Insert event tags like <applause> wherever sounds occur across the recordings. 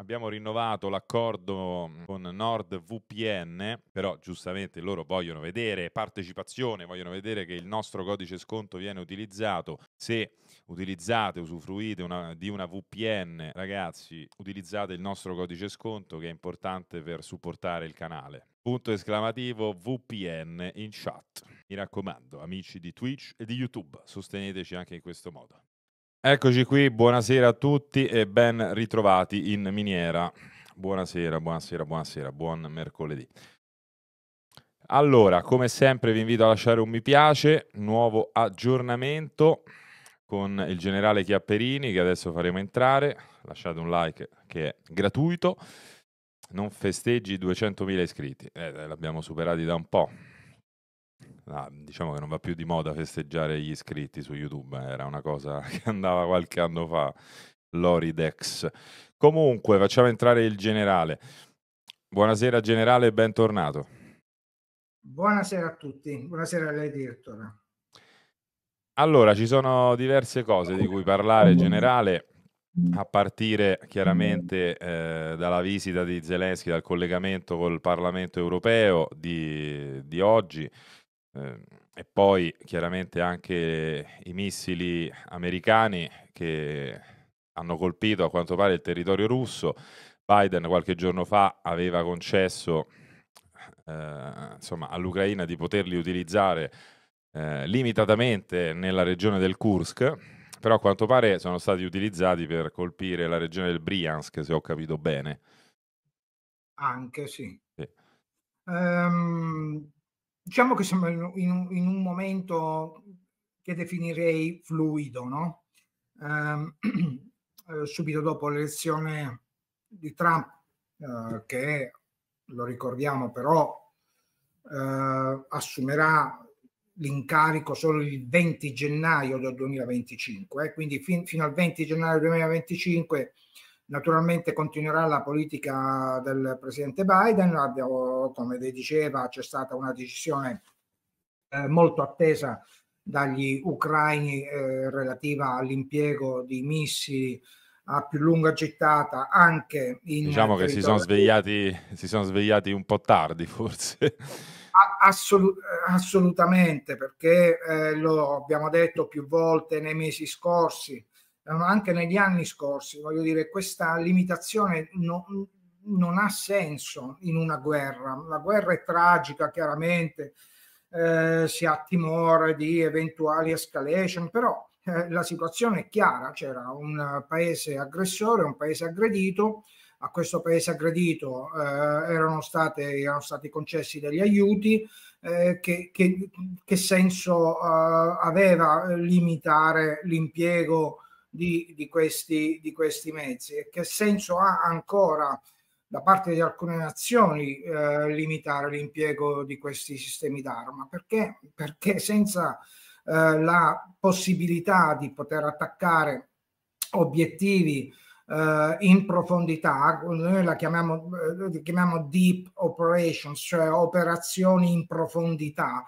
Abbiamo rinnovato l'accordo mm, con NordVPN, però giustamente loro vogliono vedere partecipazione, vogliono vedere che il nostro codice sconto viene utilizzato. Se utilizzate, usufruite una, di una VPN, ragazzi, utilizzate il nostro codice sconto che è importante per supportare il canale. Punto esclamativo VPN in chat. Mi raccomando, amici di Twitch e di YouTube, sosteneteci anche in questo modo. Eccoci qui, buonasera a tutti e ben ritrovati in miniera. Buonasera, buonasera, buonasera, buon mercoledì. Allora, come sempre vi invito a lasciare un mi piace, nuovo aggiornamento con il generale Chiapperini che adesso faremo entrare, lasciate un like che è gratuito, non festeggi 200.000 iscritti, eh, l'abbiamo superati da un po', Ah, diciamo che non va più di moda festeggiare gli iscritti su YouTube, eh, era una cosa <laughs> che andava qualche anno fa, Loridex. Comunque, facciamo entrare il generale. Buonasera generale bentornato. Buonasera a tutti, buonasera a lei direttore. Allora, ci sono diverse cose di cui parlare generale, a partire chiaramente eh, dalla visita di Zelensky, dal collegamento col Parlamento europeo di, di oggi Ehm, e poi chiaramente anche i missili americani che hanno colpito a quanto pare il territorio russo. Biden qualche giorno fa aveva concesso eh, all'Ucraina di poterli utilizzare eh, limitatamente nella regione del Kursk, però a quanto pare sono stati utilizzati per colpire la regione del Briansk, se ho capito bene. Anche sì. sì. Um, diciamo che siamo in, un, in un momento che definirei fluido, no? Ehm, <clears throat> eh, subito dopo l'elezione di Trump, eh, che lo ricordiamo però eh, assumerà l'incarico solo il 20 gennaio del 2025, eh, quindi fin, fino al 20 gennaio 2025 Naturalmente continuerà la politica del presidente Biden, abbiamo, come diceva c'è stata una decisione eh, molto attesa dagli ucraini eh, relativa all'impiego di missili a più lunga gittata anche in diciamo che si sono svegliati si sono svegliati un po' tardi forse Assolut- assolutamente perché eh, lo abbiamo detto più volte nei mesi scorsi anche negli anni scorsi, voglio dire, questa limitazione no, non ha senso in una guerra. La guerra è tragica, chiaramente, eh, si ha timore di eventuali escalation, però eh, la situazione è chiara, c'era un paese aggressore, un paese aggredito, a questo paese aggredito eh, erano, state, erano, stati concessi degli aiuti, eh, che, che, che, senso eh, aveva limitare l'impiego di, di, questi, di questi mezzi e che senso ha ancora da parte di alcune nazioni eh, limitare l'impiego di questi sistemi d'arma perché, perché senza eh, la possibilità di poter attaccare obiettivi eh, in profondità, noi la chiamiamo, eh, chiamiamo deep operations, cioè operazioni in profondità,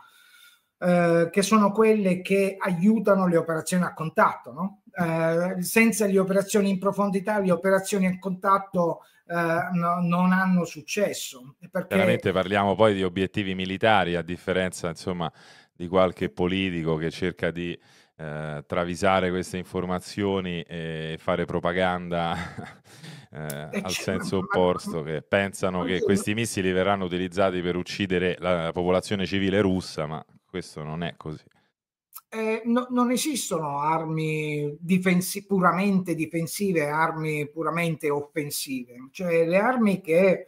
eh, che sono quelle che aiutano le operazioni a contatto. No? Eh, senza le operazioni in profondità, le operazioni a contatto Uh, no, non hanno successo. Perché... Chiaramente parliamo poi di obiettivi militari, a differenza insomma, di qualche politico che cerca di eh, travisare queste informazioni e fare propaganda <laughs> eh, al senso opposto, ma... che pensano che questi missili verranno utilizzati per uccidere la popolazione civile russa, ma questo non è così. Eh, no, non esistono armi difensi- puramente difensive, armi puramente offensive, cioè le armi che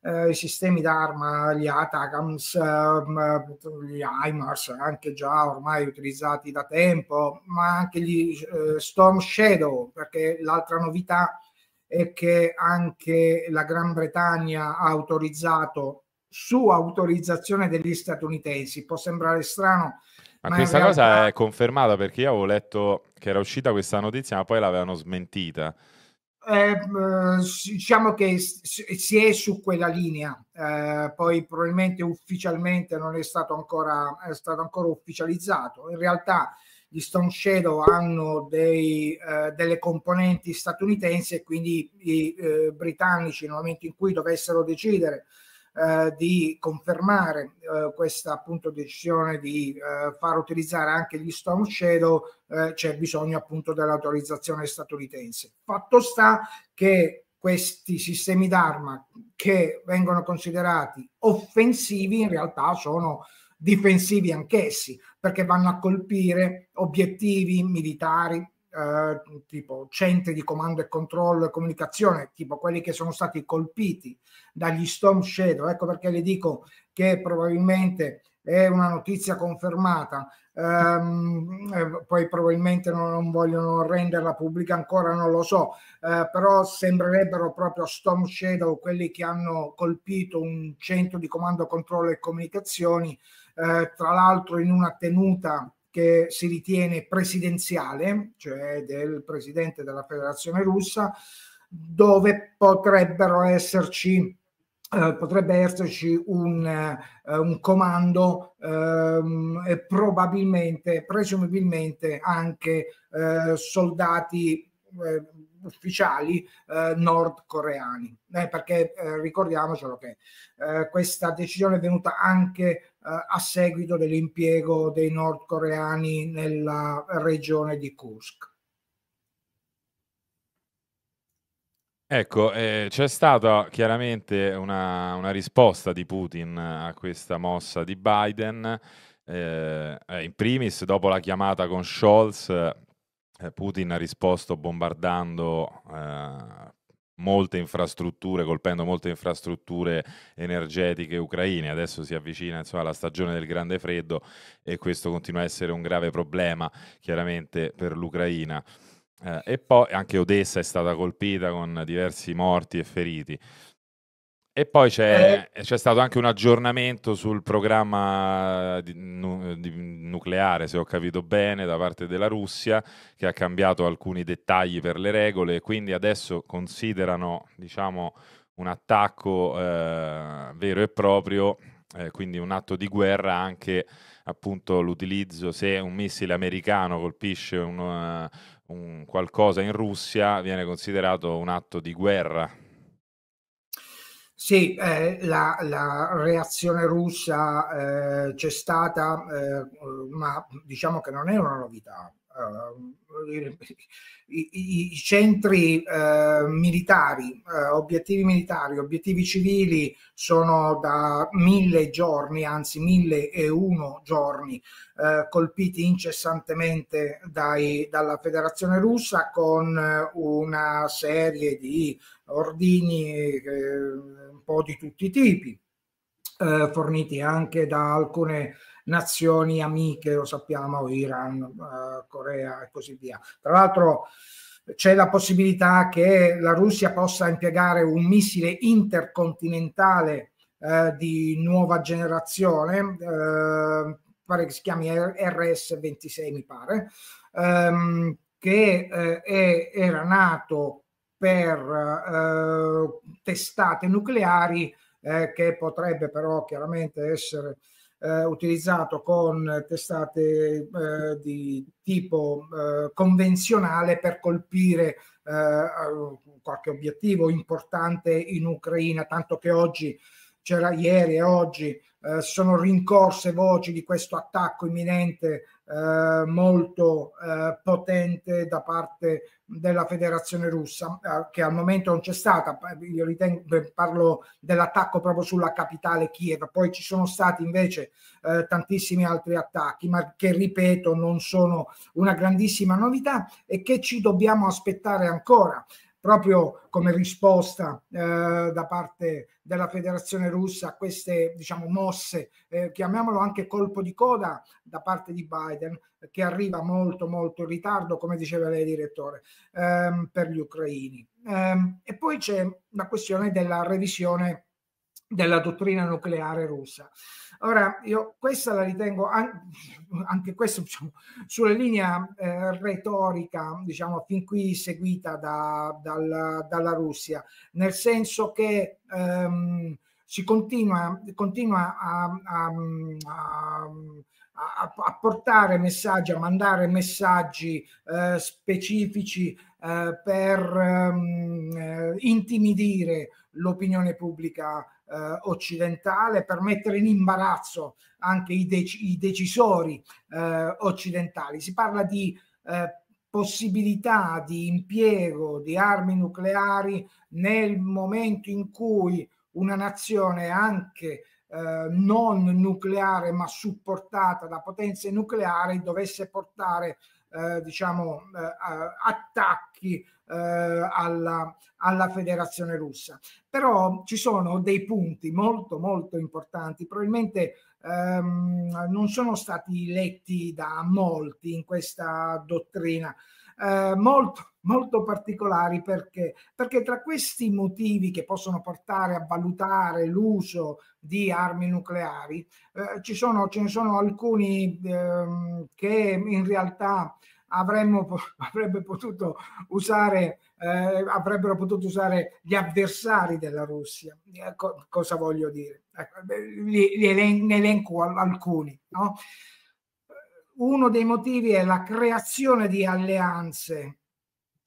eh, i sistemi d'arma, gli ATACMS, eh, gli Imars, anche già ormai utilizzati da tempo, ma anche gli eh, Storm Shadow, perché l'altra novità è che anche la Gran Bretagna ha autorizzato su autorizzazione degli statunitensi. Può sembrare strano. Ma, ma questa realtà... cosa è confermata perché io avevo letto che era uscita questa notizia, ma poi l'avevano smentita. Eh, diciamo che si è su quella linea, eh, poi probabilmente ufficialmente non è stato, ancora, è stato ancora ufficializzato. In realtà gli Stone Shadow hanno dei, eh, delle componenti statunitensi e quindi i eh, britannici nel momento in cui dovessero decidere eh, di confermare eh, questa appunto decisione di eh, far utilizzare anche gli Storm Shadow eh, c'è bisogno appunto dell'autorizzazione statunitense. Fatto sta che questi sistemi d'arma che vengono considerati offensivi in realtà sono difensivi anch'essi perché vanno a colpire obiettivi militari, eh, tipo centri di comando e controllo e comunicazione, tipo quelli che sono stati colpiti dagli Storm Shadow. Ecco perché le dico che probabilmente è una notizia confermata, ehm, eh, poi probabilmente non, non, vogliono renderla pubblica ancora, non lo so, eh, però sembrerebbero proprio Storm Shadow quelli che hanno colpito un centro di comando, controllo e comunicazioni, eh, tra l'altro in una tenuta che si ritiene presidenziale, cioè del presidente della federazione russa, dove potrebbero esserci eh, potrebbe esserci un, eh, un comando ehm, e probabilmente, presumibilmente anche eh, soldati eh, ufficiali eh, nordcoreani, eh, perché ricordiamocelo che questa decisione è venuta anche eh, a seguito dell'impiego dei nordcoreani nella regione di Kursk. Ecco, eh, c'è stata chiaramente una, una, risposta di Putin a questa mossa di Biden. Eh, eh in primis, dopo la chiamata con Scholz, eh, Putin ha risposto bombardando eh, molte infrastrutture, colpendo molte infrastrutture energetiche ucraine. Adesso si avvicina insomma, la stagione del grande freddo e questo continua a essere un grave problema chiaramente per l'Ucraina. Eh, e poi anche Odessa è stata colpita con diversi morti e feriti. E poi c'è, eh. c'è, stato anche un aggiornamento sul programma di, nu, di nucleare, se ho capito bene, da parte della Russia, che ha cambiato alcuni dettagli per le regole, quindi adesso considerano diciamo, un attacco eh, vero e proprio, eh, quindi un atto di guerra anche appunto l'utilizzo, se un missile americano colpisce un, eh, un qualcosa in Russia, viene considerato un atto di guerra sì, eh, la, la, reazione russa eh, c'è stata, eh, ma diciamo che non è una novità. Eh, i, i, centri eh, militari, eh, obiettivi militari, obiettivi civili sono da mille giorni, anzi mille e uno giorni, colpiti incessantemente dai, dalla Federazione russa con una serie di ordini un po' di tutti i tipi. Eh, forniti anche da alcune nazioni amiche, lo sappiamo, Iran, eh, Corea e così via. Tra l'altro c'è la possibilità che la Russia possa impiegare un missile intercontinentale eh, di nuova generazione, eh, pare che si chiami RS-26 mi pare, ehm, che eh, è, era nato per eh, testate nucleari eh, che potrebbe però chiaramente essere eh, utilizzato con testate eh, di tipo eh, convenzionale per colpire eh, qualche obiettivo importante in Ucraina, tanto che oggi c'era ieri e oggi eh, sono rincorse voci di questo attacco imminente eh, molto eh, potente da parte della federazione russa eh, che al momento non c'è stata io ritengo, parlo dell'attacco proprio sulla capitale Kiev poi ci sono stati invece eh, tantissimi altri attacchi ma che ripeto non sono una grandissima novità e che ci dobbiamo aspettare ancora proprio come risposta eh, da parte della federazione russa a queste diciamo, mosse, eh, chiamiamolo anche colpo di coda da parte di Biden, che arriva molto molto in ritardo, come diceva lei direttore, ehm, per gli ucraini. Ehm, e poi c'è la questione della revisione della dottrina nucleare russa. Ora, io questa la ritengo anche, anche questo diciamo, sulla linea eh, retorica, diciamo, fin qui seguita da, dal, dalla Russia, nel senso che ehm, si continua, continua a, a, a a, a, portare messaggi, a mandare messaggi eh, specifici eh, per ehm, intimidire l'opinione pubblica eh, occidentale per mettere in imbarazzo anche i, dec- i decisori eh, occidentali. Si parla di eh, possibilità di impiego di armi nucleari nel momento in cui una nazione anche eh, non nucleare ma supportata da potenze nucleari dovesse portare eh, diciamo, eh, attacchi eh, alla, alla federazione russa. Però ci sono dei punti molto molto importanti, probabilmente ehm, non sono stati letti da molti in questa dottrina. Eh, molto, molto particolari perché? perché tra questi motivi che possono portare a valutare l'uso di armi nucleari eh, ci sono, ce ne sono alcuni eh, che in realtà avremmo, <laughs> avrebbe potuto usare, eh, avrebbero potuto usare gli avversari della Russia. Eh, co cosa voglio dire? Ecco, li, li elen ne elenco alcuni. No? Uno dei motivi è la creazione di alleanze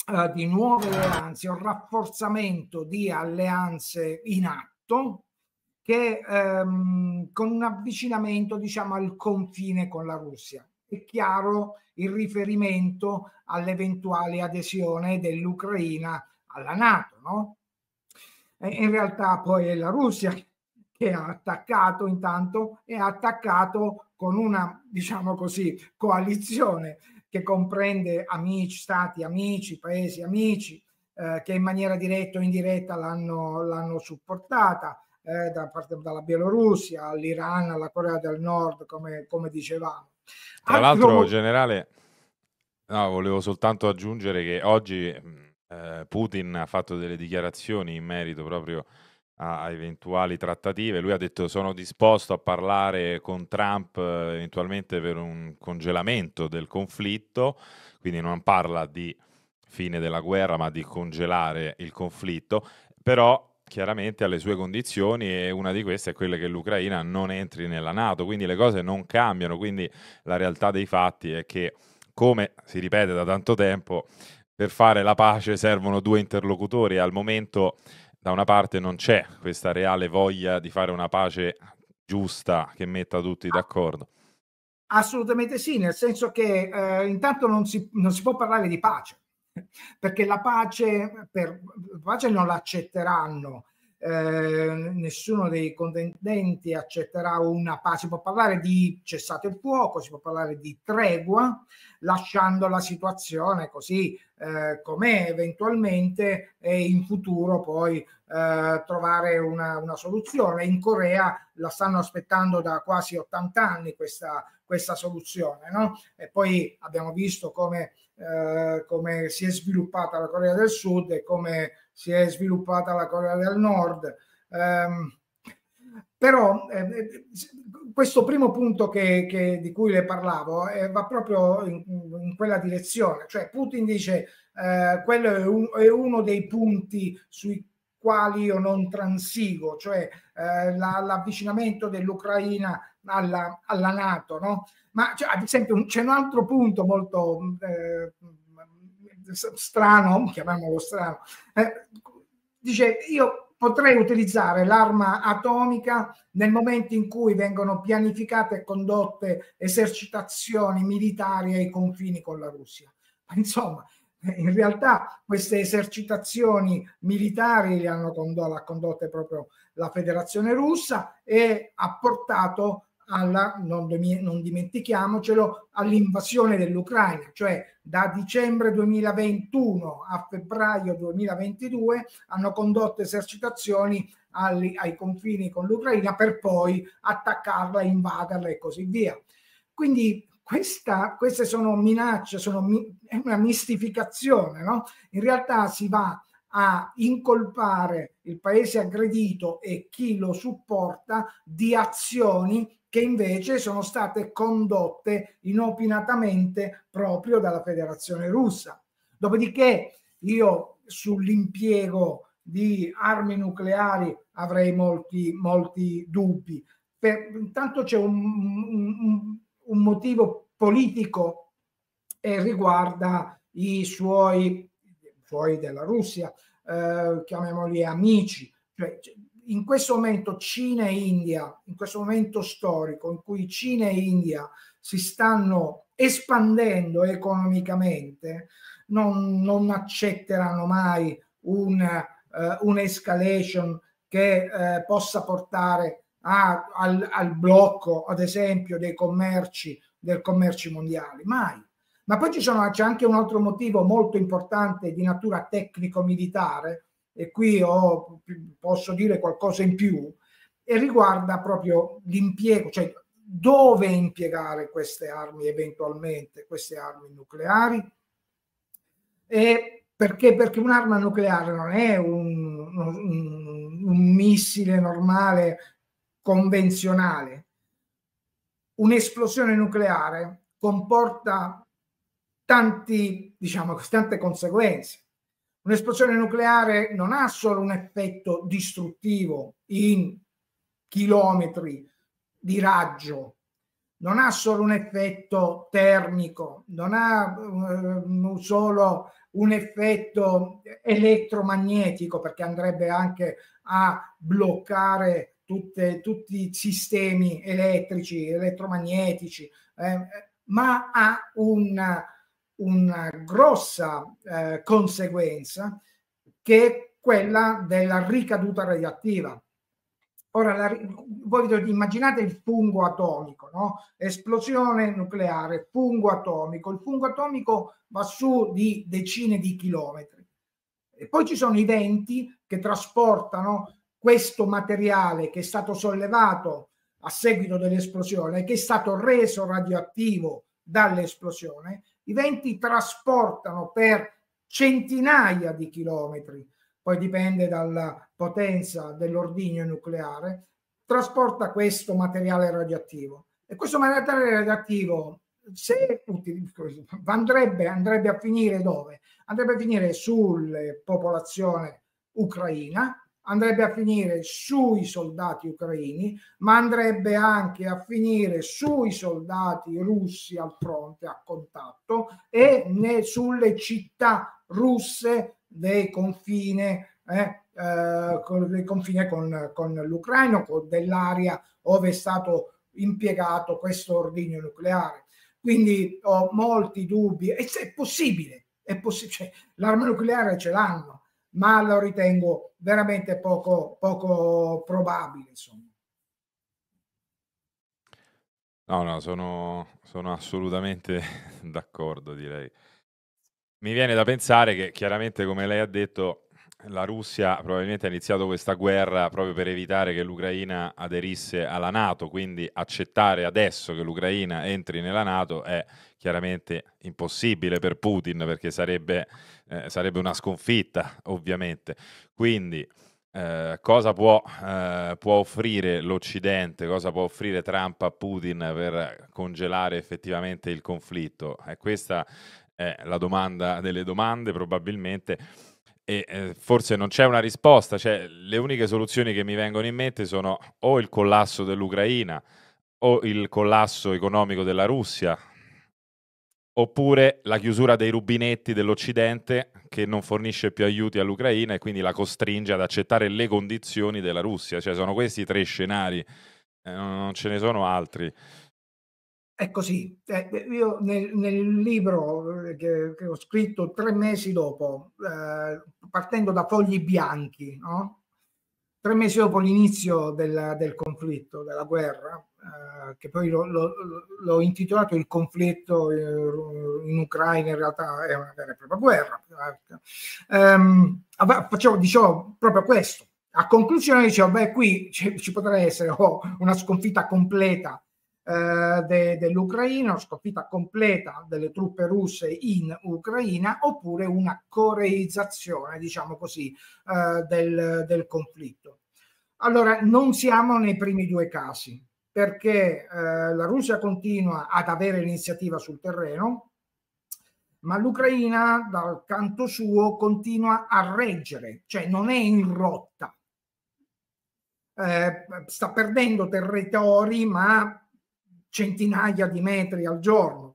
eh, di nuove alleanze, un rafforzamento di alleanze in atto che ehm, con un avvicinamento diciamo al confine con la Russia. È chiaro il riferimento all'eventuale adesione dell'Ucraina alla Nato, no? E in realtà poi è la Russia che ha attaccato intanto e ha attaccato con una, diciamo così, coalizione che comprende amici, stati amici, paesi amici, eh, che in maniera diretta o indiretta l'hanno, l'hanno supportata, eh, da parte, dalla Bielorussia all'Iran, alla Corea del Nord, come, come dicevamo. Tra Altro... l'altro, generale, no, volevo soltanto aggiungere che oggi mm, eh, Putin ha fatto delle dichiarazioni in merito proprio a a, eventuali trattative. Lui ha detto sono disposto a parlare con Trump eh, eventualmente per un congelamento del conflitto, quindi non parla di fine della guerra ma di congelare il conflitto, però chiaramente alle sue condizioni e una di queste è quella che l'Ucraina non entri nella Nato, quindi le cose non cambiano, quindi la realtà dei fatti è che come si ripete da tanto tempo, per fare la pace servono due interlocutori. Al momento da una parte non c'è questa reale voglia di fare una pace giusta che metta tutti d'accordo. Assolutamente sì, nel senso che eh, intanto non si, non si può parlare di pace, <laughs> perché la pace, per, pace non l'accetteranno. Eh, nessuno dei contendenti accetterà una pace. Si può parlare di cessate il fuoco, si può parlare di tregua, lasciando la situazione così eh, com'è eventualmente e in futuro poi eh, trovare una, una, soluzione. In Corea la stanno aspettando da quasi 80 anni questa, questa soluzione. No? E poi abbiamo visto come, eh, come si è sviluppata la Corea del Sud e come si è sviluppata la Corea del Nord. Um, però eh, eh questo primo punto che, che, di cui le parlavo eh, va proprio in, in, quella direzione, cioè Putin dice eh, quello è, un, è uno dei punti sui quali io non transigo, cioè eh, la, l'avvicinamento dell'Ucraina alla, alla Nato, no? Ma cioè, ad esempio un, c'è un altro punto molto eh, strano, chiamiamolo strano, eh, dice io potrei utilizzare l'arma atomica nel momento in cui vengono pianificate e condotte esercitazioni militari ai confini con la Russia. Ma insomma, in realtà queste esercitazioni militari le hanno condotte, condotte proprio la Federazione russa e ha portato alla, non, non dimentichiamocelo, all'invasione dell'Ucraina, cioè da dicembre 2021 a febbraio 2022 hanno condotto esercitazioni ai, ai confini con l'Ucraina per poi attaccarla, invaderla e così via. Quindi questa, queste sono minacce, sono, è una mistificazione, no? In realtà si va a incolpare il paese aggredito e chi lo supporta di azioni che invece sono state condotte inopinatamente proprio dalla Federazione russa. Dopodiché io sull'impiego di armi nucleari avrei molti, molti dubbi. Per, intanto c'è un, un, un motivo politico e riguarda i suoi suoi della Russia, eh, chiamiamoli amici. Cioè, cioè, in questo momento Cina e India, in questo momento storico in cui Cina e India si stanno espandendo economicamente, non, non accetteranno mai un, uh, eh, un'escalation che uh, possa portare a, al, al blocco, ad esempio, dei commerci, del commercio mondiale. Mai. Ma poi sono, c'è anche un altro motivo molto importante di natura tecnico-militare, e qui ho, posso dire qualcosa in più, e riguarda proprio l'impiego, cioè dove impiegare queste armi eventualmente, queste armi nucleari. E perché? Perché un'arma nucleare non è un, un, un missile normale convenzionale. Un'esplosione nucleare comporta tanti, diciamo, tante conseguenze. Un'esplosione nucleare non ha solo un effetto distruttivo in chilometri di raggio, non ha solo un effetto termico, non ha uh, solo un effetto elettromagnetico perché andrebbe anche a bloccare tutte, tutti i sistemi elettrici, elettromagnetici, eh, ma ha un una grossa eh, conseguenza che è quella della ricaduta radioattiva. Ora, la, voi immaginate il fungo atomico, no? esplosione nucleare, fungo atomico. Il fungo atomico va su di decine di chilometri. E poi ci sono i venti che trasportano questo materiale che è stato sollevato a seguito dell'esplosione, che è stato reso radioattivo dall'esplosione i venti trasportano per centinaia di chilometri, poi dipende dalla potenza dell'ordigno nucleare, trasporta questo materiale radioattivo. E questo materiale radioattivo, se andrebbe, andrebbe a finire dove? Andrebbe a finire sulla popolazione ucraina, andrebbe a finire sui soldati ucraini, ma andrebbe anche a finire sui soldati russi al fronte, a contatto, e ne, sulle città russe dei confine, eh, eh, del confine con, con l'Ucraina, dell'area dove è stato impiegato questo ordigno nucleare. Quindi ho molti dubbi, e se è possibile, è possi- cioè, l'arma nucleare ce l'hanno, ma lo ritengo veramente poco, poco probabile. Insomma. No, no, sono, sono assolutamente <laughs> d'accordo, direi. Mi viene da pensare che chiaramente, come lei ha detto, la Russia probabilmente ha iniziato questa guerra proprio per evitare che l'Ucraina aderisse alla Nato, quindi accettare adesso che l'Ucraina entri nella Nato è chiaramente impossibile per Putin perché sarebbe, eh, sarebbe una sconfitta ovviamente. Quindi eh, cosa può, eh, può offrire l'Occidente, cosa può offrire Trump a Putin per congelare effettivamente il conflitto? Eh, questa è la domanda delle domande probabilmente e eh, forse non c'è una risposta, cioè le uniche soluzioni che mi vengono in mente sono o il collasso dell'Ucraina o il collasso economico della Russia, oppure la chiusura dei rubinetti dell'Occidente che non fornisce più aiuti all'Ucraina e quindi la costringe ad accettare le condizioni della Russia. Cioè sono questi tre scenari, eh, non ce ne sono altri è così. Eh, eh, io nel, nel libro eh, che, che, ho scritto tre mesi dopo, eh, partendo da fogli bianchi, no? tre mesi dopo l'inizio del, del conflitto, della guerra, eh, che poi lo, lo, l'ho intitolato Il conflitto eh, in Ucraina, in realtà è una vera e propria guerra. Ehm, facevo, dicevo proprio questo. A conclusione dicevo, beh, qui ci, ci potrà essere oh, una sconfitta completa eh, dell'Ucraina, una sconfitta completa delle truppe russe in Ucraina, oppure una coreizzazione, diciamo così, eh, del, del conflitto. Allora, non siamo nei primi due casi, perché eh, la Russia continua ad avere l'iniziativa sul terreno, ma l'Ucraina dal canto suo continua a reggere, cioè non è in rotta. Eh, sta perdendo territori, ma centinaia di metri al giorno.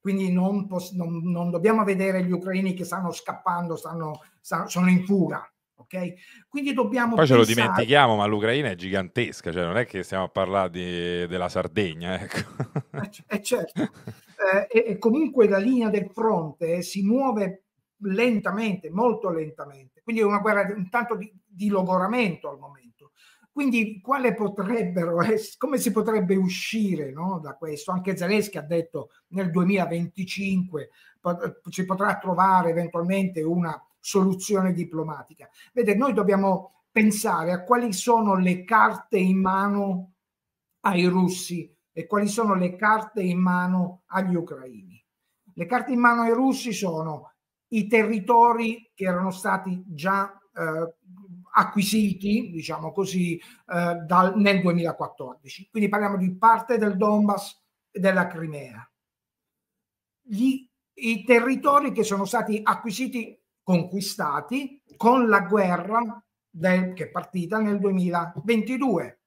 Quindi non, poss- non, non dobbiamo vedere gli ucraini che stanno scappando, stanno, stanno, sono in fuga. Okay? Quindi dobbiamo. Poi pensare... ce lo dimentichiamo, ma l'Ucraina è gigantesca, cioè non è che stiamo a parlare di, della Sardegna, <laughs> ecco. Eh, eh, certo. eh, e, e comunque la linea del fronte si muove lentamente, molto lentamente. Quindi è una guerra intanto di, di logoramento al momento quindi quale potrebbero essere, come si potrebbe uscire no, da questo? Anche Zelensky ha detto nel 2025 pot- si potrà trovare eventualmente una soluzione diplomatica. Vede, noi dobbiamo pensare a quali sono le carte in mano ai russi e quali sono le carte in mano agli ucraini. Le carte in mano ai russi sono i territori che erano stati già eh, acquisiti, diciamo così, eh, dal, nel 2014. Quindi parliamo di parte del Donbass e della Crimea. Gli, I territori che sono stati acquisiti, conquistati con la guerra del, che è partita nel 2022.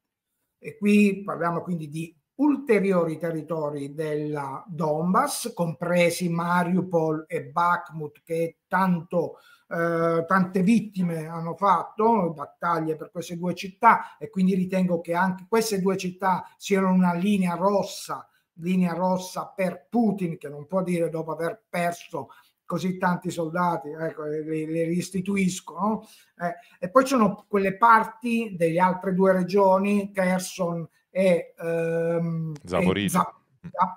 E qui parliamo quindi di ulteriori territori della Donbass, compresi Mariupol e Bakhmut, che tanto eh, eh, tante vittime hanno fatto, battaglie per queste due città e quindi ritengo che anche queste due città siano una linea rossa, linea rossa per Putin che non può dire dopo aver perso così tanti soldati, ecco, le, le restituiscono. Eh, e poi ci sono quelle parti delle altre due regioni, Kherson e, ehm, Zaporizia. E, mm.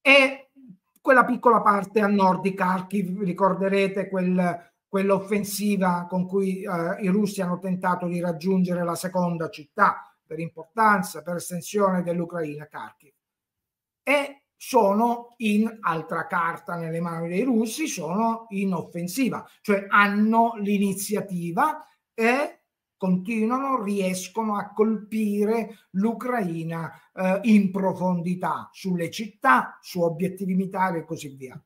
e quella piccola parte a nord di Kharkiv, ricorderete quel, quell'offensiva con cui eh, i russi hanno tentato di raggiungere la seconda città per importanza, per estensione dell'Ucraina, Kharkiv. E sono in altra carta nelle mani dei russi, sono in offensiva, cioè hanno l'iniziativa e continuano, riescono a colpire l'Ucraina eh, in profondità sulle città, su obiettivi militari e così via.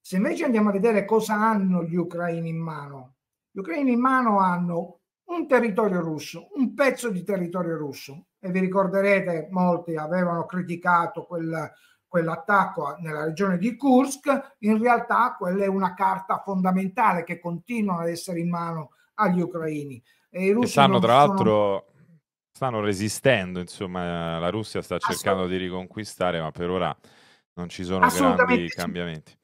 Se invece andiamo a vedere cosa hanno gli ucraini in mano, gli ucraini in mano hanno un territorio russo, un pezzo di territorio russo e vi ricorderete molti avevano criticato quel, quell'attacco nella regione di Kursk, in realtà quella è una carta fondamentale che continua ad essere in mano agli ucraini. E che stanno tra l'altro sono... stanno resistendo, insomma la Russia sta cercando di riconquistare, ma per ora non ci sono grandi cambiamenti.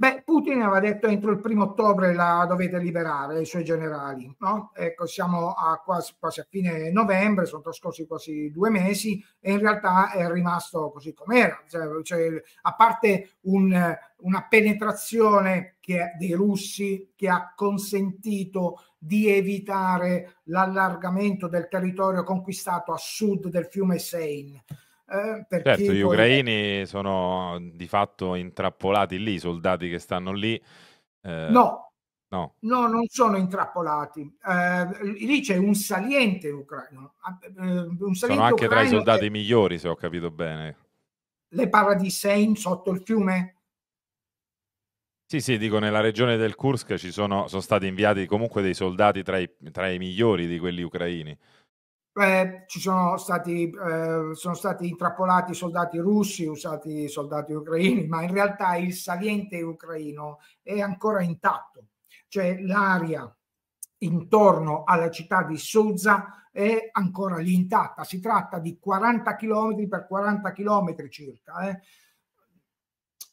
Beh, Putin aveva detto entro il primo ottobre la dovete liberare, i suoi generali, no? Ecco, siamo a quasi, quasi, a fine novembre, sono trascorsi quasi due mesi e in realtà è rimasto così com'era. Cioè, cioè, a parte un, una penetrazione che, dei russi che ha consentito di evitare l'allargamento del territorio conquistato a sud del fiume Seine, eh, certo, gli poi... ucraini eh, sono di fatto intrappolati lì, i soldati che stanno lì. Eh... No, no. no. non sono intrappolati. Eh, lì c'è un saliente ucraino. Ah, eh, un saliente sono anche ucraino tra i soldati che... migliori, se ho capito bene. Le parla di Sein sotto il fiume? Sì, sì, dico, nella regione del Kursk ci sono, sono stati inviati comunque dei soldati tra i, tra i migliori di quelli ucraini eh, ci sono stati, eh, sono stati intrappolati soldati russi, usati soldati ucraini, ma in realtà il saliente ucraino è ancora intatto, cioè l'area intorno alla città di Suza è ancora lì intatta, si tratta di 40 km per 40 km circa. Eh.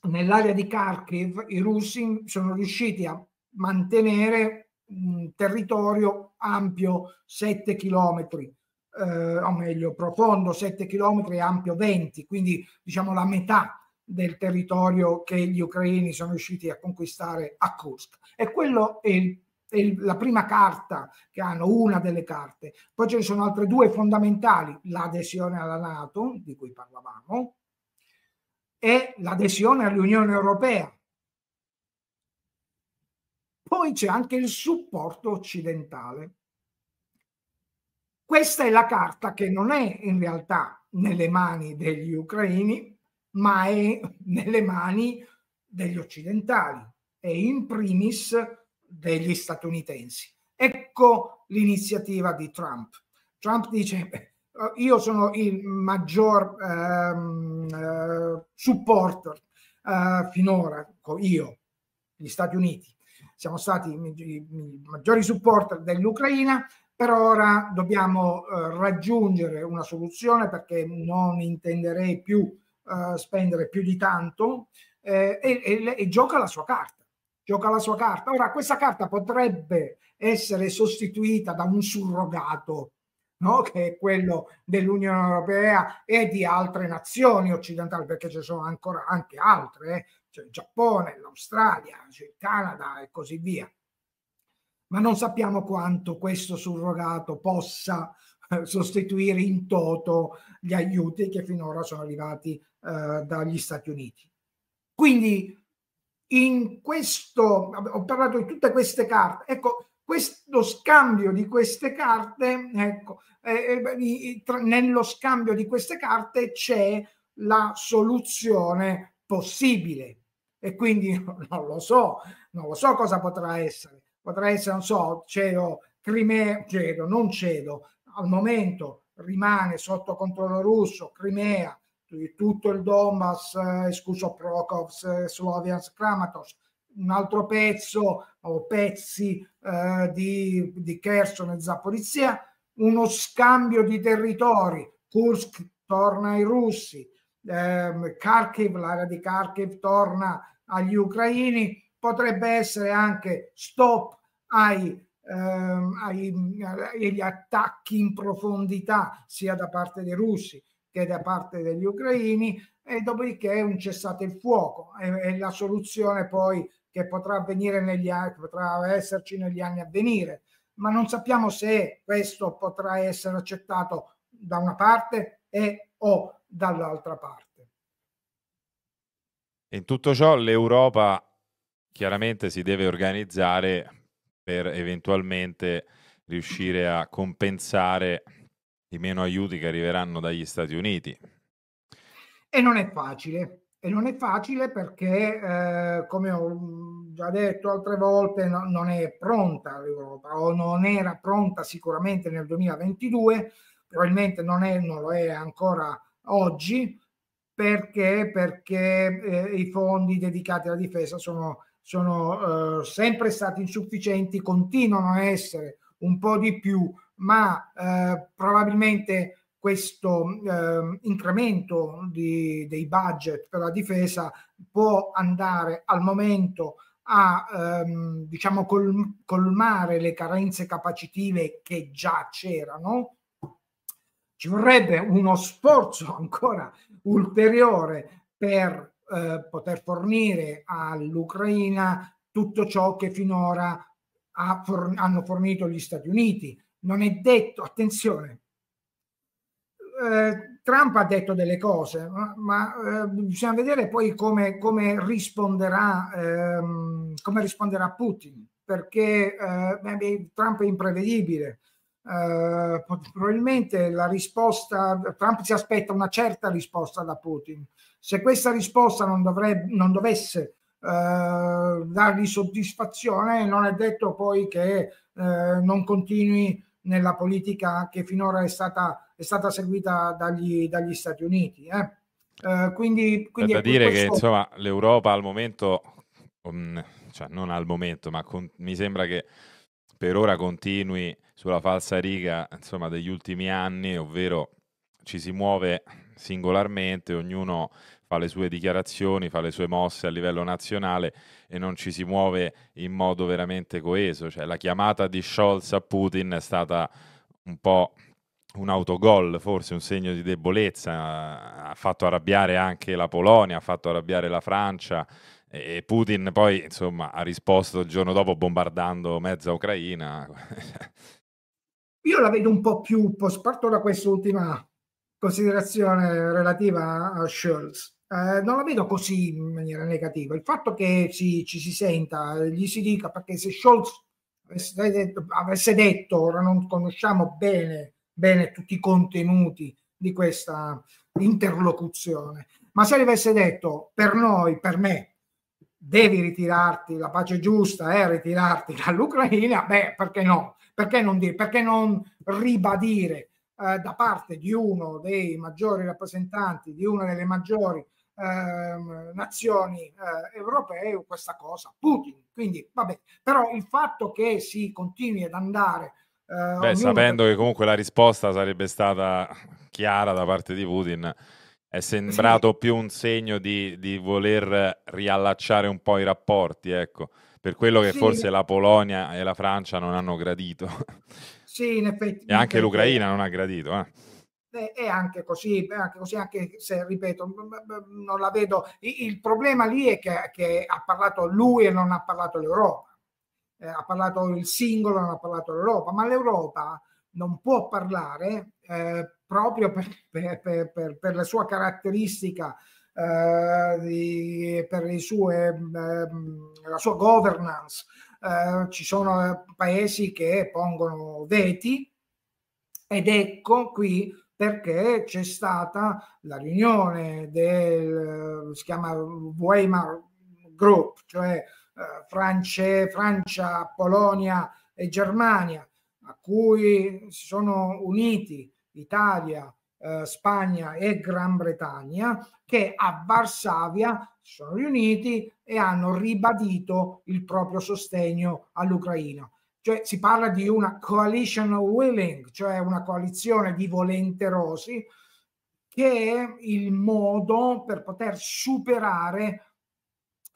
Nell'area di Kharkiv i russi sono riusciti a mantenere un territorio ampio 7 chilometri eh, o meglio, profondo 7 km e ampio 20, quindi diciamo la metà del territorio che gli ucraini sono riusciti a conquistare a Kursk. E quello è, il, la prima carta che hanno, una delle carte. Poi ce ne sono altre due fondamentali, l'adesione alla Nato, di cui parlavamo, e l'adesione all'Unione Europea. Poi c'è anche il supporto occidentale. Questa è la carta che non è in realtà nelle mani degli ucraini, ma è nelle mani degli occidentali e in primis degli statunitensi. Ecco l'iniziativa di Trump. Trump dice, eh, io sono il maggior ehm, eh, supporter eh, finora, io, gli Stati Uniti, siamo stati i, i, i maggiori supporter dell'Ucraina per ora dobbiamo eh, raggiungere una soluzione perché non intenderei più eh, spendere più di tanto eh, e, e, e, gioca la sua carta. Gioca la sua carta. Ora, questa carta potrebbe essere sostituita da un surrogato, no? <laughs> che è quello dell'Unione Europea e di altre nazioni occidentali, perché ci sono ancora anche altre, eh? cioè il Giappone, l'Australia, cioè il Canada e così via ma non sappiamo quanto questo surrogato possa eh, sostituire in toto gli aiuti che finora sono arrivati eh, dagli Stati Uniti. Quindi in questo ho parlato di tutte queste carte, ecco, questo scambio di queste carte, ecco, eh, eh tra, nello scambio di queste carte c'è la soluzione possibile e quindi <laughs> non lo so, non lo so cosa potrà essere potrà essere, non so, cedo, Crimea, cedo, non cedo, al momento rimane sotto controllo russo, Crimea, tutto il Donbass, eh, escluso Prokovs, eh, Sloviansk, Kramatorsk, un altro pezzo o pezzi eh, di, di Kherson e Zaporizia, uno scambio di territori, Kursk torna ai russi, eh, Kharkiv, l'area di Kharkiv torna agli ucraini, potrebbe essere anche stop ai ehm, agli attacchi in profondità sia da parte dei russi che da parte degli ucraini e dopodiché un cessate il fuoco è, è la soluzione poi che potrà, avvenire negli, potrà esserci negli anni a venire ma non sappiamo se questo potrà essere accettato da una parte e o dall'altra parte. In tutto ciò l'Europa chiaramente si deve organizzare per eventualmente riuscire a compensare i meno aiuti che arriveranno dagli Stati Uniti. E non è facile, e non è facile perché, eh, come ho già detto altre volte, no, non è pronta l'Europa o non era pronta sicuramente nel 2022, probabilmente non, è, non lo è ancora oggi, perché, perché eh, i fondi dedicati alla difesa sono sono eh, sempre stati insufficienti, continuano a essere un po' di più, ma eh, probabilmente questo eh, incremento di, dei budget per la difesa può andare al momento a ehm, diciamo col, colmare le carenze capacitive che già c'erano. Ci vorrebbe uno sforzo ancora ulteriore per eh, poter fornire all'Ucraina tutto ciò che finora ha for- hanno fornito gli Stati Uniti. Non è detto, attenzione, eh, Trump ha detto delle cose, ma, ma eh, bisogna vedere poi come, come risponderà, ehm, come risponderà Putin, perché eh, Trump è imprevedibile. Eh, probabilmente la risposta, Trump si aspetta una certa risposta da Putin, se questa risposta non, dovrebbe, non dovesse eh, dargli soddisfazione, non è detto poi che eh, non continui nella politica che finora è stata, è stata seguita dagli, dagli, Stati Uniti. Eh. Eh, quindi, quindi è da dire questo... che insomma, l'Europa al momento, cioè non al momento, ma con, mi sembra che per ora continui sulla falsa riga insomma, degli ultimi anni, ovvero ci si muove singolarmente, ognuno fa le sue dichiarazioni, fa le sue mosse a livello nazionale e non ci si muove in modo veramente coeso. Cioè, la chiamata di Scholz a Putin è stata un po' un autogol, forse un segno di debolezza, ha fatto arrabbiare anche la Polonia, ha fatto arrabbiare la Francia e Putin poi insomma ha risposto il giorno dopo bombardando mezza Ucraina. <laughs> Io la vedo un po' più, parto da quest'ultima considerazione relativa a Scholz. Eh, non la vedo così in maniera negativa. Il fatto che ci, ci si senta, gli si dica perché se Scholz avesse detto, avesse detto ora non conosciamo bene, bene, tutti i contenuti di questa interlocuzione, ma se gli avesse detto per noi, per me, devi ritirarti, la pace giusta è eh, ritirarti dall'Ucraina, beh, perché no? Perché non, dire, perché non ribadire? eh, da parte di uno dei maggiori rappresentanti di una delle maggiori eh, nazioni eh, europee questa cosa, Putin. Quindi, vabbè, però il fatto che si continui ad andare. Eh, Beh, sapendo per... che comunque la risposta sarebbe stata chiara da parte di Putin, è sembrato sì. più un segno di, di, voler riallacciare un po' i rapporti, ecco, per quello che sì. forse la Polonia e la Francia non hanno gradito. Sì, in effetti. E anche l'Ucraina non ha gradito. Eh. È anche così, anche così, anche se, ripeto, non la vedo. Il problema lì è che, che ha parlato lui e non ha parlato l'Europa. Eh, ha parlato il singolo, non ha parlato l'Europa, ma l'Europa non può parlare eh, proprio per, per, per, per, la sua caratteristica, eh, di, per sue, ehm, la sua governance, eh, ci sono eh, paesi che pongono veti ed ecco qui perché c'è stata la riunione del, eh, si chiama Weimar Group, cioè eh, France, Francia, Polonia e Germania, a cui si sono uniti Italia, eh, Spagna e Gran Bretagna che a Varsavia si sono riuniti e hanno ribadito il proprio sostegno all'Ucraina. Cioè si parla di una coalition willing, cioè una coalizione di volenterosi, che è il modo per poter superare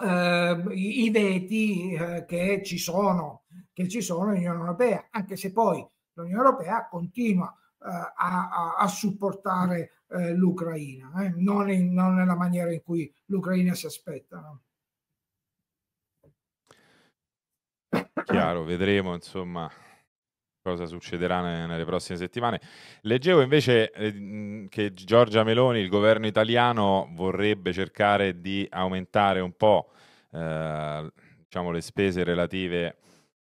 eh, i, i veti eh, che ci sono, che ci sono in Unione Europea, anche se poi l'Unione Europea continua eh, a, a, supportare eh, l'Ucraina, eh. non, in, non, nella maniera in cui l'Ucraina si aspetta. No? Chiaro, vedremo insomma cosa succederà nelle prossime settimane. Leggevo invece che Giorgia Meloni, il governo italiano, vorrebbe cercare di aumentare un po' eh, diciamo, le spese relative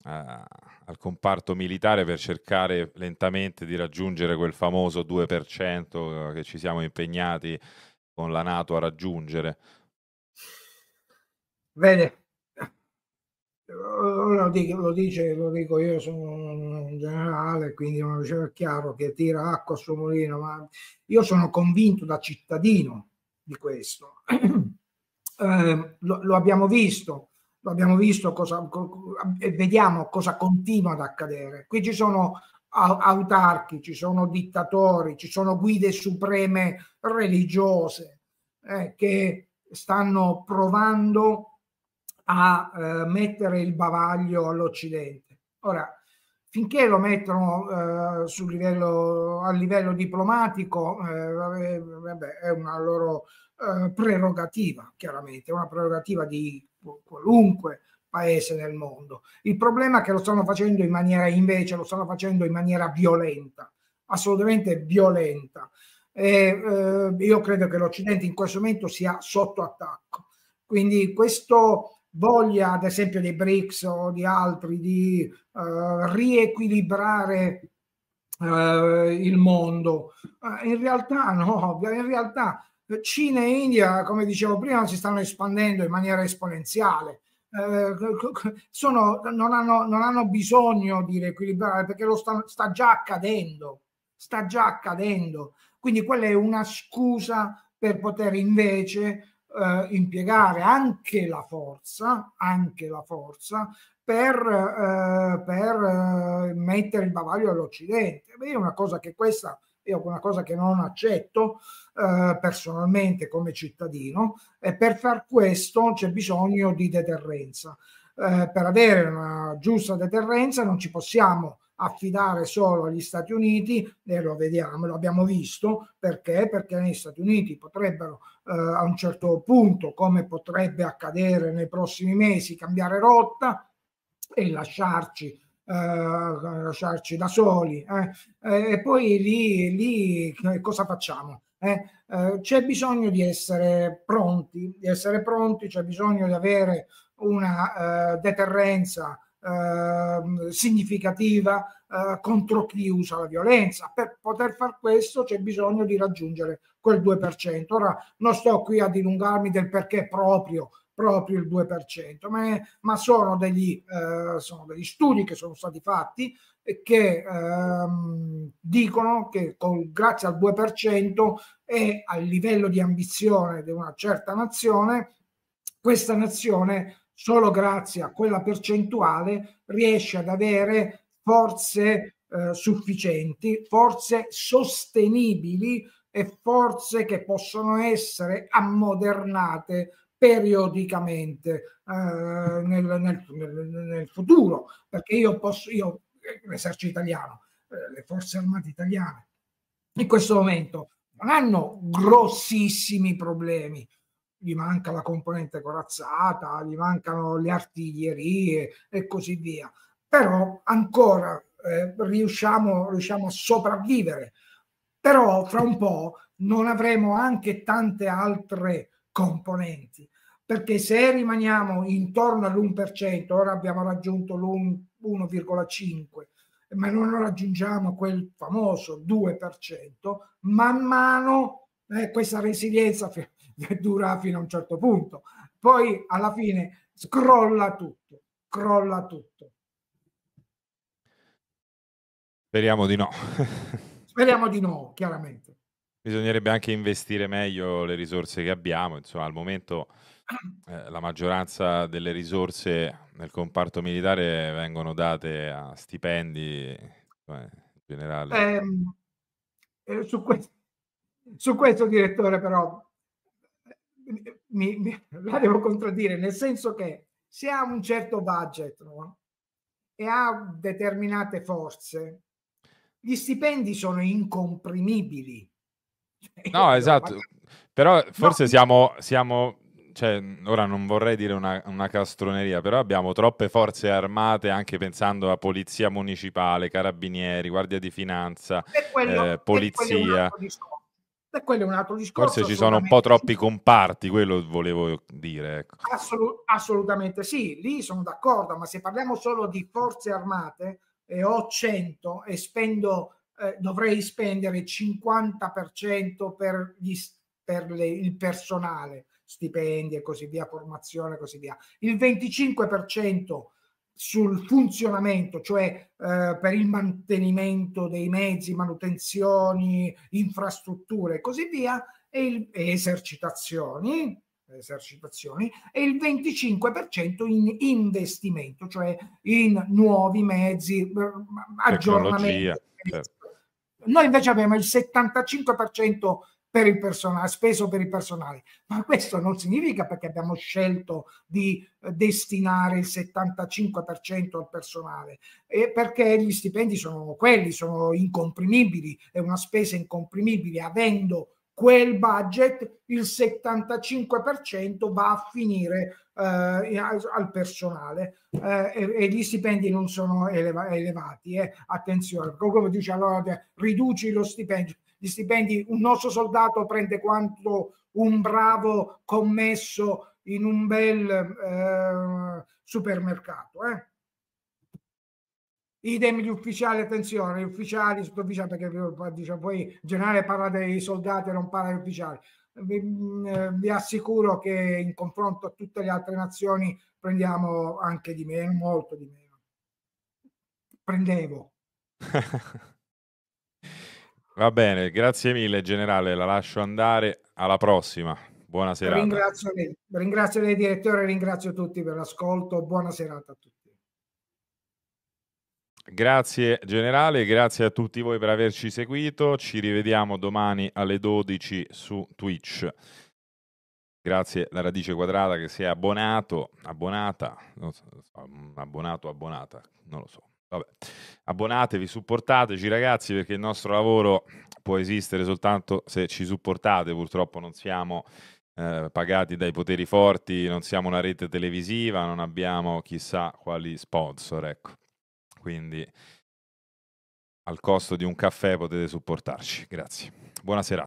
a, al comparto militare per cercare lentamente di raggiungere quel famoso 2% eh, che ci siamo impegnati con la Nato a raggiungere? Bene, eh, lo, dico, lo, dice, lo dico io, sono un generale, quindi non è chiaro che tira acqua sul mulino, ma io sono convinto da cittadino di questo. <clears throat> Eh, lo, lo abbiamo visto lo abbiamo visto, cosa, e vediamo cosa continua ad accadere. Qui ci sono autarchi, ci sono dittatori, ci sono guide supreme religiose eh, che stanno provando a eh, mettere il bavaglio all'Occidente. Ora, finché lo mettono eh, sul livello, a livello diplomatico, eh, vabbè, è una loro eh, prerogativa, chiaramente, una prerogativa di qualunque paese nel mondo. Il problema è che lo stanno facendo in maniera invece, lo stanno facendo in maniera violenta, assolutamente violenta. E, eh, io credo che l'Occidente in questo momento sia sotto attacco. Quindi questo voglia, ad esempio, dei BRICS o di altri di eh, riequilibrare eh, il mondo, eh, in realtà no, in realtà Cina e India, come dicevo prima, si stanno espandendo in maniera esponenziale. Eh, sono, non, hanno, non, hanno, bisogno di riequilibrare perché lo sta, sta già accadendo, sta già accadendo. Quindi quella è una scusa per poter invece eh, impiegare anche la forza, anche la forza per, eh, per eh, mettere il bavaglio all'Occidente. Beh, è una cosa che questa io una cosa che non accetto eh, personalmente come cittadino e per far questo c'è bisogno di deterrenza. Eh, per avere una giusta deterrenza non ci possiamo affidare solo agli Stati Uniti e lo vediamo, lo abbiamo visto perché? Perché negli Stati Uniti potrebbero eh, a un certo punto, come potrebbe accadere nei prossimi mesi, cambiare rotta e lasciarci eh, lasciarci da soli. Eh. Eh, e poi lì, lì cosa facciamo? c'è bisogno di essere pronti, di essere pronti, c'è bisogno di avere una deterrenza eh, significativa eh, contro chi usa la violenza. Per poter far questo c'è bisogno di raggiungere quel 2%. Ora non sto qui a dilungarmi del perché proprio proprio il 2%, ma, è, ma sono, degli, eh, sono, degli, studi che sono stati fatti che ehm, dicono che con, grazie al 2% e al livello di ambizione di una certa nazione, questa nazione solo grazie a quella percentuale riesce ad avere forze eh, sufficienti, forze sostenibili e forze che possono essere ammodernate periodicamente eh, nel, nel, nel, futuro, perché io posso, io, l'esercito italiano, eh, le forze armate italiane, in questo momento non hanno grossissimi problemi, gli manca la componente corazzata, gli mancano le artiglierie e così via, però ancora eh, riusciamo, riusciamo a sopravvivere, però fra un po' non avremo anche tante altre componenti perché se rimaniamo intorno all'1%, ora abbiamo raggiunto l'1,5%, ma non raggiungiamo quel famoso 2%, man mano eh, questa resilienza <laughs> dura fino a un certo punto. Poi alla fine scrolla tutto, crolla tutto. Speriamo di no. <laughs> Speriamo di no, chiaramente. Bisognerebbe anche investire meglio le risorse che abbiamo, insomma al momento eh, la maggioranza delle risorse nel comparto militare vengono date a stipendi eh, in generale. Ehm, eh, su, questo, su, questo, direttore però mi, mi, la devo contraddire, nel senso che se ha un certo budget no? e ha determinate forze, gli stipendi sono incomprimibili. No, <laughs> cioè, esatto. Però forse no. siamo, siamo, cioè, ora non vorrei dire una, una, castroneria, però abbiamo troppe forze armate, anche pensando a polizia municipale, carabinieri, guardia di finanza, quello, eh, polizia. E quello è un altro discorso. Forse ci sono un po' troppi comparti, quello volevo dire. Ecco. Assolut- assolutamente sì, lì sono d'accordo, ma se parliamo solo di forze armate e eh, ho 100 e spendo, eh, dovrei spendere 50% per, gli, per le, il personale, stipendi e così via, formazione e così via. Il 25% sul funzionamento, cioè eh, per il mantenimento dei mezzi, manutenzioni, infrastrutture e così via, e, il, e esercitazioni, esercitazioni e il 25% in investimento, cioè in nuovi mezzi, eh, aggiornamenti. Certo. Noi invece abbiamo il 75% per il personale, speso per il personale, ma questo non significa perché abbiamo scelto di eh, destinare il 75% al personale, e perché gli stipendi sono quelli, sono incomprimibili, è una spesa incomprimibile, avendo quel budget il 75% va a finire eh, al personale eh, e, e, gli stipendi non sono eleva- elevati, eh. attenzione, come dice allora riduci lo stipendio, di stipendi, un nostro soldato prende quanto un bravo commesso in un bel eh, supermercato. Eh. Idem gli ufficiali, attenzione, gli ufficiali, sottufficiali, perché diciamo, poi in generale parla dei soldati e non parla degli ufficiali. Vi, mm, vi, assicuro che in confronto a tutte le altre nazioni prendiamo anche di meno, molto di meno. Prendevo. <laughs> Va bene, grazie mille generale, la lascio andare, alla prossima, buona serata. Ringrazio lei, ringrazio lei direttore, ringrazio tutti per l'ascolto, buona serata a tutti. Grazie generale, grazie a tutti voi per averci seguito, ci rivediamo domani alle 12 su Twitch. Grazie alla Radice Quadrata che si è abbonato, abbonata, so, abbonato, abbonata, non lo so. Vabbè. Abbonatevi, supportateci ragazzi perché il nostro lavoro può esistere soltanto se ci supportate, purtroppo non siamo eh, pagati dai poteri forti, non siamo una rete televisiva, non abbiamo chissà quali sponsor, ecco. Quindi al costo di un caffè potete supportarci. Grazie. Buona serata.